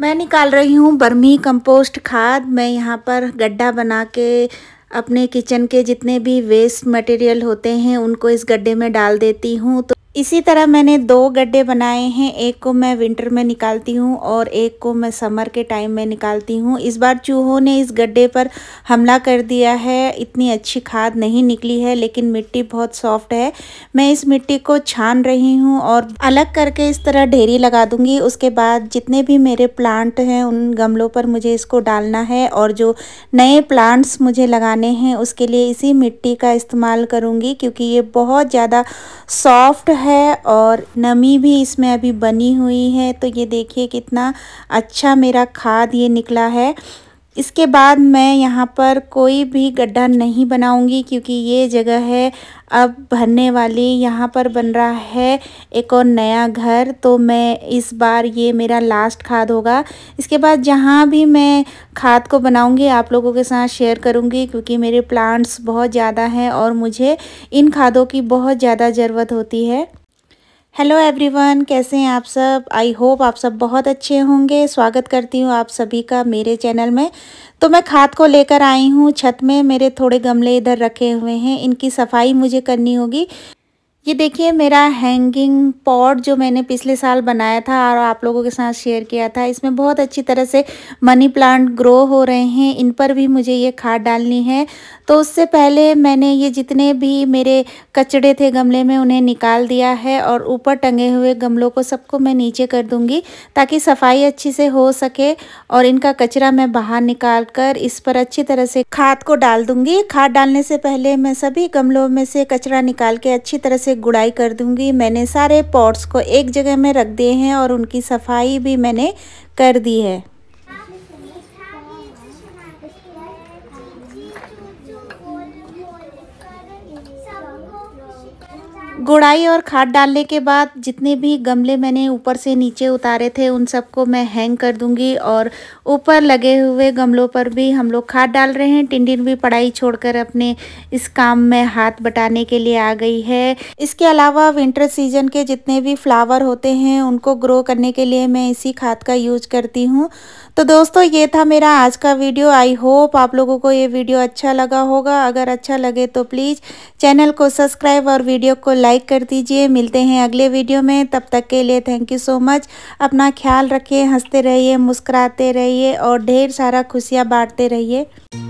मैं निकाल रही हूँ बर्मी कंपोस्ट खाद मैं यहाँ पर गड्ढा बना के अपने किचन के जितने भी वेस्ट मटेरियल होते हैं उनको इस गड्ढे में डाल देती हूँ तो इसी तरह मैंने दो गड्ढे बनाए हैं एक को मैं विंटर में निकालती हूँ और एक को मैं समर के टाइम में निकालती हूँ इस बार चूहों ने इस गड्ढे पर हमला कर दिया है इतनी अच्छी खाद नहीं निकली है लेकिन मिट्टी बहुत सॉफ्ट है मैं इस मिट्टी को छान रही हूँ और अलग करके इस तरह ढेरी लगा दूँगी उसके बाद जितने भी मेरे प्लांट हैं उन गमलों पर मुझे इसको डालना है और जो नए प्लांट्स मुझे लगाने हैं उसके लिए इसी मिट्टी का इस्तेमाल करूँगी क्योंकि ये बहुत ज़्यादा सॉफ्ट है और नमी भी इसमें अभी बनी हुई है तो ये देखिए कितना अच्छा मेरा खाद ये निकला है इसके बाद मैं यहाँ पर कोई भी गड्ढा नहीं बनाऊंगी क्योंकि ये जगह है अब भरने वाली यहाँ पर बन रहा है एक और नया घर तो मैं इस बार ये मेरा लास्ट खाद होगा इसके बाद जहाँ भी मैं खाद को बनाऊंगी आप लोगों के साथ शेयर करूंगी क्योंकि मेरे प्लांट्स बहुत ज़्यादा हैं और मुझे इन खादों की बहुत ज़्यादा ज़रूरत होती है हेलो एवरीवन कैसे हैं आप सब आई होप आप सब बहुत अच्छे होंगे स्वागत करती हूँ आप सभी का मेरे चैनल में तो मैं खाद को लेकर आई हूँ छत में मेरे थोड़े गमले इधर रखे हुए हैं इनकी सफाई मुझे करनी होगी ये देखिए मेरा हैंगिंग पॉट जो मैंने पिछले साल बनाया था और आप लोगों के साथ शेयर किया था इसमें बहुत अच्छी तरह से मनी प्लांट ग्रो हो रहे हैं इन पर भी मुझे ये खाद डालनी है तो उससे पहले मैंने ये जितने भी मेरे कचड़े थे गमले में उन्हें निकाल दिया है और ऊपर टंगे हुए गमलों को सबको मैं नीचे कर दूँगी ताकि सफाई अच्छी से हो सके और इनका कचरा मैं बाहर निकाल कर इस पर अच्छी तरह से खाद को डाल दूँगी खाद डालने से पहले मैं सभी गमलों में से कचरा निकाल के अच्छी तरह से गुड़ाई कर दूंगी मैंने सारे पॉट्स को एक जगह में रख दिए हैं और उनकी सफाई भी मैंने कर दी है गोड़ाई और खाद डालने के बाद जितने भी गमले मैंने ऊपर से नीचे उतारे थे उन सबको मैं हैंग कर दूंगी और ऊपर लगे हुए गमलों पर भी हम लोग खाद डाल रहे हैं टिंडिन भी पढ़ाई छोड़कर अपने इस काम में हाथ बटाने के लिए आ गई है इसके अलावा विंटर सीजन के जितने भी फ्लावर होते हैं उनको ग्रो करने के लिए मैं इसी खाद का यूज करती हूँ तो दोस्तों ये था मेरा आज का वीडियो आई होप आप लोगों को ये वीडियो अच्छा लगा होगा अगर अच्छा लगे तो प्लीज़ चैनल को सब्सक्राइब और वीडियो को लाइक कर दीजिए मिलते हैं अगले वीडियो में तब तक के लिए थैंक यू सो मच अपना ख्याल रखिए हंसते रहिए मुस्कुराते रहिए और ढेर सारा खुशियाँ बांटते रहिए